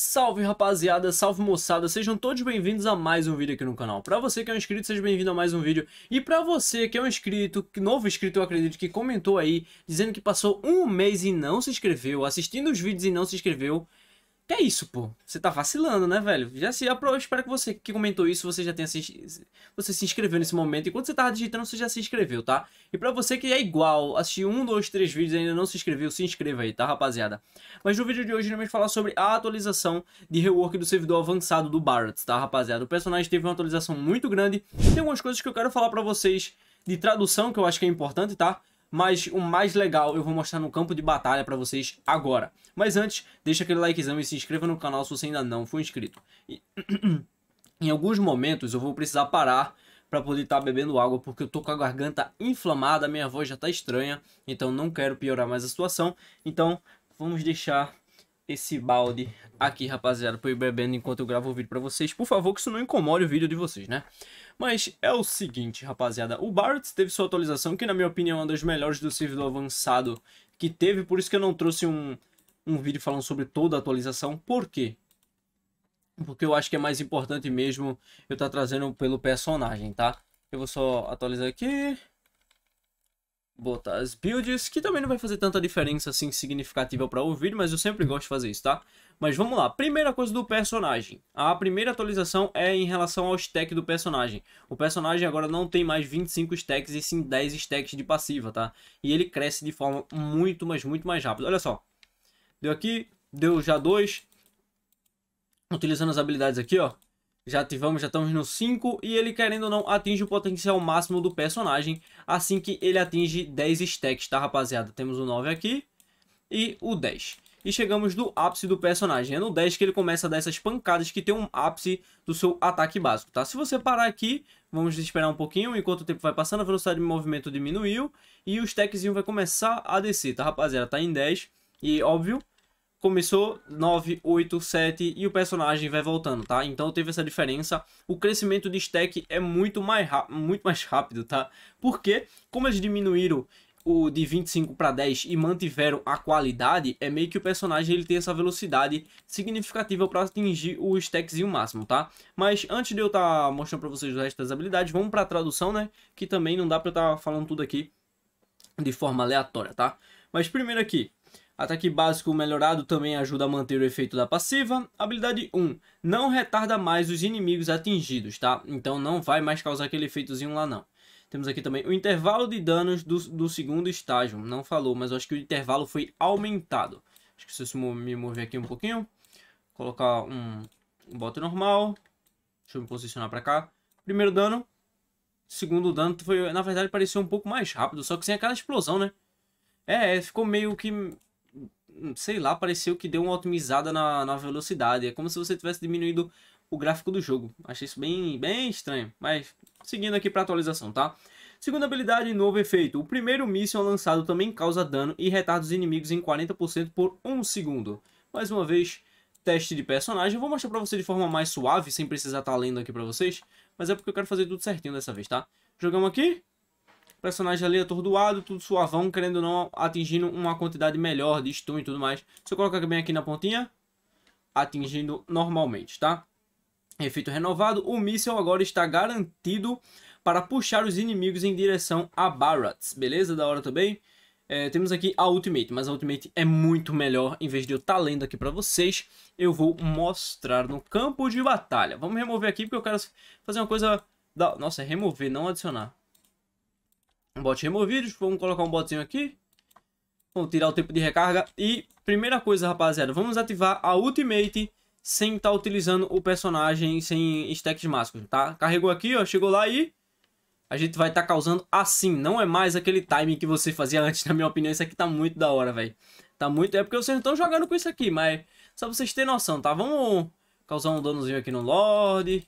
Salve rapaziada, salve moçada, sejam todos bem-vindos a mais um vídeo aqui no canal. Pra você que é um inscrito, seja bem-vindo a mais um vídeo. E pra você que é um inscrito, novo inscrito eu acredito, que comentou aí, dizendo que passou um mês e não se inscreveu, assistindo os vídeos e não se inscreveu, que é isso, pô? Você tá vacilando, né, velho? Já se eu espero que você que comentou isso, você já tenha se você se inscreveu nesse momento. Enquanto você tava digitando, você já se inscreveu, tá? E para você que é igual, assistiu um, dois, três vídeos e ainda não se inscreveu, se inscreva aí, tá, rapaziada? Mas no vídeo de hoje vamos falar sobre a atualização de rework do servidor avançado do Barrett, tá, rapaziada? O personagem teve uma atualização muito grande. Tem algumas coisas que eu quero falar para vocês de tradução que eu acho que é importante, tá? mas o mais legal eu vou mostrar no campo de batalha para vocês agora. Mas antes, deixa aquele likezão e se inscreva no canal se você ainda não for inscrito. E... em alguns momentos eu vou precisar parar para poder estar tá bebendo água, porque eu tô com a garganta inflamada, minha voz já tá estranha, então não quero piorar mais a situação. Então, vamos deixar esse balde aqui, rapaziada, pra eu ir bebendo enquanto eu gravo o vídeo pra vocês. Por favor, que isso não incomode o vídeo de vocês, né? Mas é o seguinte, rapaziada. O Barrett teve sua atualização, que na minha opinião é uma das melhores do servidor avançado que teve. Por isso que eu não trouxe um, um vídeo falando sobre toda a atualização. Por quê? Porque eu acho que é mais importante mesmo eu estar tá trazendo pelo personagem, tá? Eu vou só atualizar aqui botar as builds, que também não vai fazer tanta diferença assim significativa para o vídeo, mas eu sempre gosto de fazer isso, tá? Mas vamos lá, primeira coisa do personagem. A primeira atualização é em relação ao stack do personagem. O personagem agora não tem mais 25 stacks e sim 10 stacks de passiva, tá? E ele cresce de forma muito, mas muito mais rápida. Olha só, deu aqui, deu já dois. Utilizando as habilidades aqui, ó. Já ativamos, já estamos no 5 e ele querendo ou não atinge o potencial máximo do personagem assim que ele atinge 10 stacks, tá rapaziada? Temos o 9 aqui e o 10. E chegamos no ápice do personagem, é no 10 que ele começa a dar essas pancadas que tem um ápice do seu ataque básico, tá? Se você parar aqui, vamos esperar um pouquinho, enquanto o tempo vai passando, a velocidade de movimento diminuiu e o stackzinho vai começar a descer, tá rapaziada? Tá em 10 e óbvio começou 9, 8, 7 e o personagem vai voltando, tá? Então teve essa diferença. O crescimento de stack é muito mais, muito mais rápido, tá? Porque, como eles diminuíram o de 25 para 10 e mantiveram a qualidade, é meio que o personagem ele tem essa velocidade significativa para atingir o stackzinho máximo, tá? Mas antes de eu estar tá mostrando para vocês o resto das habilidades, vamos para a tradução, né? Que também não dá para eu estar tá falando tudo aqui de forma aleatória, tá? Mas primeiro aqui, Ataque básico melhorado também ajuda a manter o efeito da passiva. Habilidade 1. Não retarda mais os inimigos atingidos, tá? Então não vai mais causar aquele efeitozinho lá não. Temos aqui também o intervalo de danos do, do segundo estágio. Não falou, mas eu acho que o intervalo foi aumentado. Acho que se eu me mover aqui um pouquinho. Colocar um, um bote normal. Deixa eu me posicionar pra cá. Primeiro dano. Segundo dano foi, na verdade, pareceu um pouco mais rápido. Só que sem aquela explosão, né? É, ficou meio que Hum, sei lá, pareceu que deu uma otimizada na, na velocidade. É como se você tivesse diminuído o gráfico do jogo. Achei isso bem, bem estranho, mas seguindo aqui para atualização, tá? Segunda habilidade, novo efeito. O primeiro míssil lançado também causa dano e retarda os inimigos em 40% por 1 segundo. Mais uma vez, teste de personagem. Eu vou mostrar pra você de forma mais suave, sem precisar estar tá lendo aqui pra vocês. Mas é porque eu quero fazer tudo certinho dessa vez, tá? Jogamos aqui personagem ali atordoado, tudo suavão, querendo ou não, atingindo uma quantidade melhor de stun e tudo mais. Se eu colocar bem aqui na pontinha, atingindo normalmente, tá? Efeito renovado, o míssil agora está garantido para puxar os inimigos em direção a Barats, beleza? Da hora também. É, temos aqui a Ultimate, mas a Ultimate é muito melhor. Em vez de eu estar tá lendo aqui para vocês, eu vou mostrar no campo de batalha. Vamos remover aqui porque eu quero fazer uma coisa... Da... Nossa, é remover, não adicionar um bot removidos. Vamos colocar um botzinho aqui. Vamos tirar o tempo de recarga. E primeira coisa, rapaziada, vamos ativar a Ultimate sem estar tá utilizando o personagem sem stacks máscara tá? Carregou aqui, ó, chegou lá e a gente vai estar tá causando assim. Não é mais aquele timing que você fazia antes, na minha opinião. Isso aqui tá muito da hora, velho. Tá muito... É porque vocês não estão jogando com isso aqui, mas só pra vocês terem noção, tá? Vamos causar um danozinho aqui no Lorde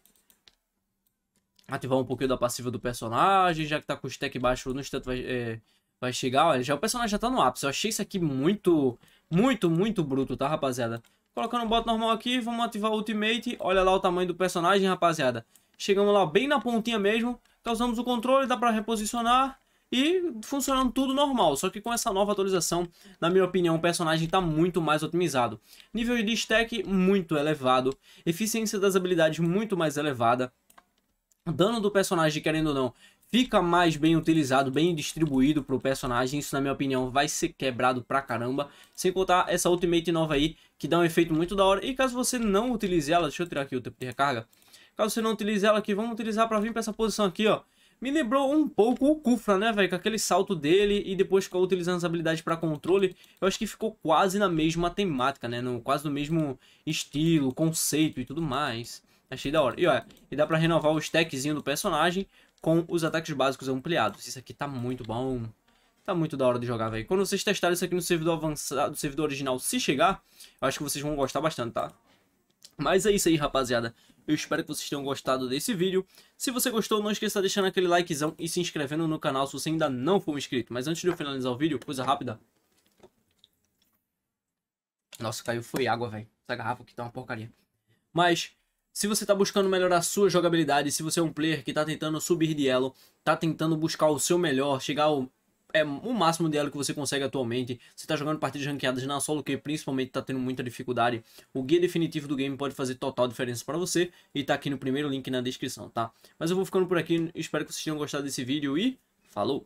ativar um pouquinho da passiva do personagem, já que tá com o stack baixo, no instante vai, é, vai chegar. Olha, já o personagem já tá no ápice. Eu achei isso aqui muito, muito, muito bruto, tá, rapaziada? Colocando um bot normal aqui, vamos ativar o ultimate. Olha lá o tamanho do personagem, rapaziada. Chegamos lá bem na pontinha mesmo. Causamos o controle, dá pra reposicionar. E funcionando tudo normal, só que com essa nova atualização, na minha opinião, o personagem está muito mais otimizado. Nível de stack muito elevado, eficiência das habilidades muito mais elevada, dano do personagem, querendo ou não, fica mais bem utilizado, bem distribuído pro personagem. Isso, na minha opinião, vai ser quebrado pra caramba. Sem contar essa ultimate nova aí, que dá um efeito muito da hora. E caso você não utilize ela, deixa eu tirar aqui o tempo de recarga. Caso você não utilize ela aqui, vamos utilizar pra vir pra essa posição aqui, ó. Me lembrou um pouco o Kufra, né, velho? Com aquele salto dele e depois ficou utilizando as habilidades para controle. Eu acho que ficou quase na mesma temática, né? No, quase no mesmo estilo, conceito e tudo mais. Achei da hora. E ó, e dá pra renovar o stackzinho do personagem com os ataques básicos ampliados. Isso aqui tá muito bom. Tá muito da hora de jogar, velho. Quando vocês testarem isso aqui no servidor avançado, no servidor original, se chegar, eu acho que vocês vão gostar bastante, tá? Mas é isso aí, rapaziada. Eu espero que vocês tenham gostado desse vídeo. Se você gostou, não esqueça de deixar aquele likezão e se inscrevendo no canal se você ainda não for inscrito. Mas antes de eu finalizar o vídeo, coisa rápida. Nossa, caiu foi água, velho. Essa garrafa aqui tá uma porcaria. Mas se você está buscando melhorar a sua jogabilidade, se você é um player que está tentando subir de elo, está tentando buscar o seu melhor, chegar ao é, o máximo de elo que você consegue atualmente, você está jogando partidas ranqueadas na solo que principalmente está tendo muita dificuldade, o guia definitivo do game pode fazer total diferença para você e está aqui no primeiro link na descrição, tá? Mas eu vou ficando por aqui, espero que vocês tenham gostado desse vídeo e falou!